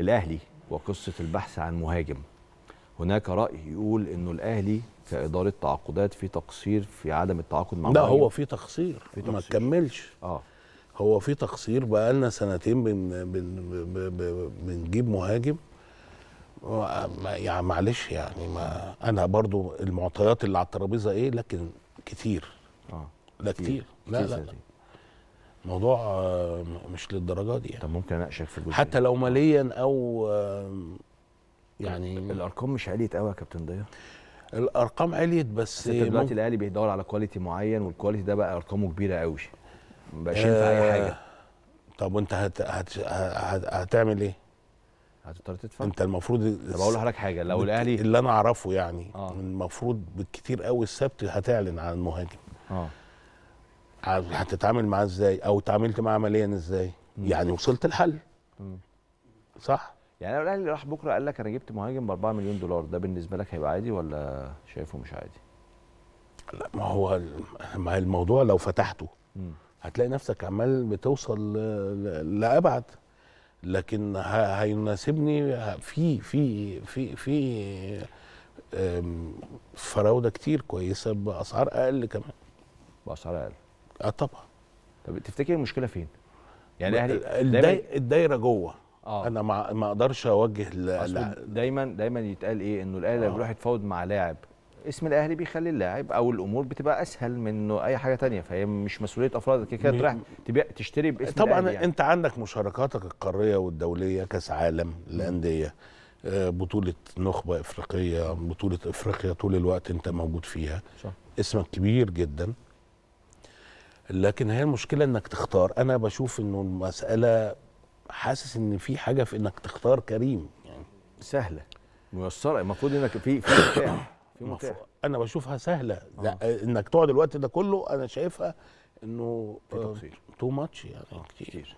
الأهلي وقصة البحث عن مهاجم هناك رأي يقول أنه الأهلي كإدارة تعاقدات في تقصير في عدم التعاقد مع لا هو في تقصير, في ما تكملش آه. هو في تقصير بقى لنا سنتين بن بن بنجيب مهاجم يعني معلش يعني ما انا برضو المعطيات اللي على الترابيزه ايه لكن كتير اه لا كتير, كتير. لا لا, لا. موضوع آه، مش للدرجه دي يعني. طب ممكن اناقشك في الجزء حتى لو ماليا او آه، يعني الارقام مش عاليه قوي يا كابتن ضياء الارقام عليت بس انت دلوقتي الاهلي بيدور على كواليتي معين والكواليتي ده بقى ارقامه كبيره قوي مبقاش ينفع اي آه، حاجه طب وانت هت... هت... هت... هتعمل ايه؟ هتضطر تدفع انت المفروض طب اقول لحضرتك حاجه لو بت... الاهلي اللي انا اعرفه يعني آه. المفروض بالكتير قوي السبت هتعلن عن المهاجم اه هتتعامل معاه ازاي او اتعاملت معاه عمليا ازاي يعني وصلت الحل صح يعني لو الاهلي راح بكره قال لك انا جبت مهاجم ب 4 مليون دولار ده بالنسبه لك هيبقى عادي ولا شايفه مش عادي؟ لا ما هو ما الموضوع لو فتحته مم. هتلاقي نفسك عمال بتوصل لابعد لكن هيناسبني في في في في فراوده كتير كويسه باسعار اقل كمان باسعار اقل اه طبعا طب تفتكر المشكله فين؟ يعني الاهلي الدايره جوه آه. انا ما ما اقدرش اوجه ل... دايما دايما يتقال ايه انه الاهلي آه. بيروح يتفاوض مع لاعب اسم الاهلي بيخلي اللاعب او الامور بتبقى اسهل من اي حاجه تانية فهي مش مسؤوليه افراد كده كده رايح تبيع تشتري باسم طبعا الأهلي يعني. انت عندك مشاركاتك القاريه والدوليه كاس عالم الانديه آه، بطوله نخبه افريقيه بطوله افريقيا طول الوقت انت موجود فيها صح. اسمك كبير جدا لكن هي المشكله انك تختار انا بشوف انه المساله حاسس ان في حاجه في انك تختار كريم يعني سهله ميسره المفروض انك في في متاح في متاح انا بشوفها سهله آه. انك تقعد الوقت ده كله انا شايفها انه تو ماتش آه، يعني آه، كتير, كتير